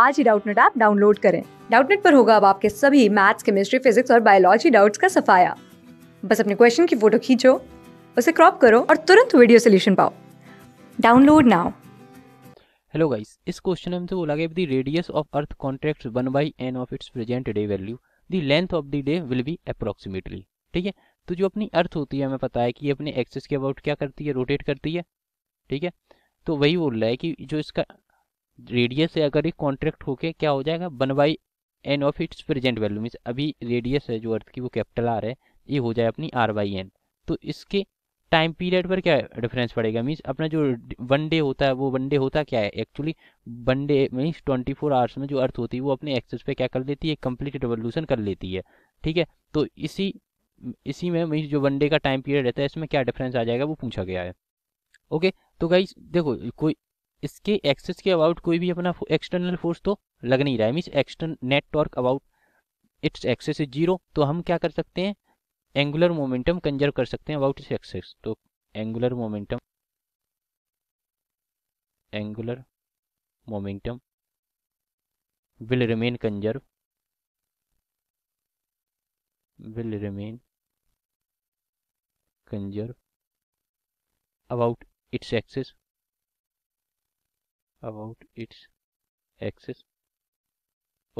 आज ही Doubtnut app download करें डाउटनेट पर होगा अब आपके सभी मैथ्स केमिस्ट्री फिजिक्स और बायोलॉजी डाउट्स का सफाया बस अपने क्वेश्चन की फोटो खींचो उसे क्रॉप करो और तुरंत वीडियो सोल्यूशन पाओ डाउनलोड नाउ हेलो गाइस इस क्वेश्चन में हमसे बोला गया the radius of earth contract one by N of its present day value the length of the day will be approximately ठीक है तो जो अपनी अर्थ होती है हमें पता है कि ये अपने एक्सेस के अबाउट क्या करती है रोटेट करती है ठीक है तो वही बोल रहा है कि जो इसका रेडियस से अगर ये कॉन्ट्रैक्ट होके क्या हो जाएगा one by N of its present value means अभी रेडियस है जो अर्थ की वो कैपिटल आर है ये हो जाए अपनी आर बाई एन तो इसके टाइम पीरियड पर क्या डिफरेंस पड़ेगा मीन्स अपना जो वन डे होता है वो वन डे होता क्या है actually one day means twenty four hours में जो अर्थ होती है वो अपने एक्सेस पे क्या कर लेती है कम्प्लीट रिवोल्यूशन कर लेती है ठीक है तो इसी इसी में मीन्स जो वन डे का टाइम पीरियड रहता है इसमें क्या डिफरेंस आ जाएगा वो पूछा गया है ओके तो गाइज देखो कोई इसके एक्सेस के अबाउट कोई भी अपना एक्सटर्नल फोर्स तो लग नहीं रहा है mean extern net torque about its axis is zero तो हम क्या कर सकते हैं एंगुलर मोमेंटम कंजर्व कर सकते हैं अबाउट इट्स एक्सेस तो angular momentum angular momentum will remain conserve will remain conserve about its axis about its axis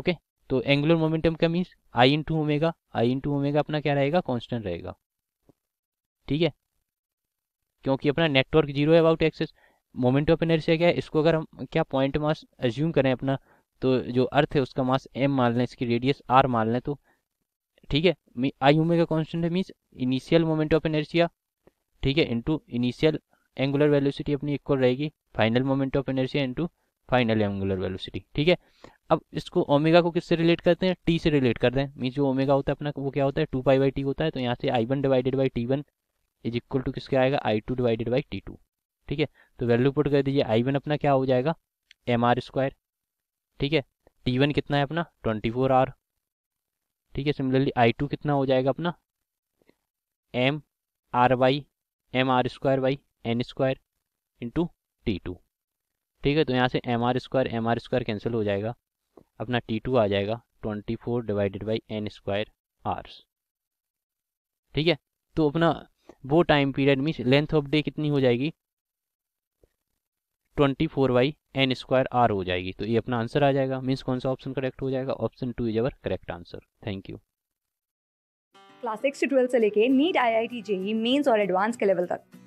okay तो एंगुलर मोमेंटम का means I into omega I into omega अपना क्या रहेगा constant रहेगा ठीक है क्योंकि अपना नेटवर्क जीरो है about axis moment of inertia क्या है इसको अगर हम क्या पॉइंट मास एज्यूम करें अपना तो जो अर्थ है उसका मास एम मान लें इसकी रेडियस आर मान लें तो ठीक है आई ओमेगा कॉन्स्टेंट है means initial moment of inertia ठीक है इनटू इनिशियल एंगुलर वेलोसिटी अपनी इक्वल रहेगी final moment of in to final angular velocity ठीक है अब इसको ओमेगा को किससे रिलेट करते हैं टी से रिलेट करते हैं मीन जो ओमेगा होता है अपना वो क्या होता है टू पाई बाई टी होता है तो यहाँ से I one divided by T one is equal to किसके आएगा I two divided by T two ठीक है तो वैल्यू पुट कर दीजिए आई वन अपना क्या हो जाएगा एम आर स्क्वायर ठीक है टी वन कितना है अपना ट्वेंटी फोर आर ठीक है सिमिलरली आई टू कितना हो जाएगा अपना M R by M R square by N square into T two ठीक है तो यहाँ से M R square M R square cancel हो जाएगा अपना टी टू आ जाएगा twenty four divided by N square R ठीक है तो अपना वो time period means length of day कितनी हो जाएगी twenty four by N square R हो जाएगी तो ये अपना आंसर आ जाएगा मीन्स कौन सा ऑप्शन करेक्ट हो जाएगा option two is our correct answer thank you class six से ट्वेल्थ से लेके NEET I I T JEE mains और एडवांस के लेवल तक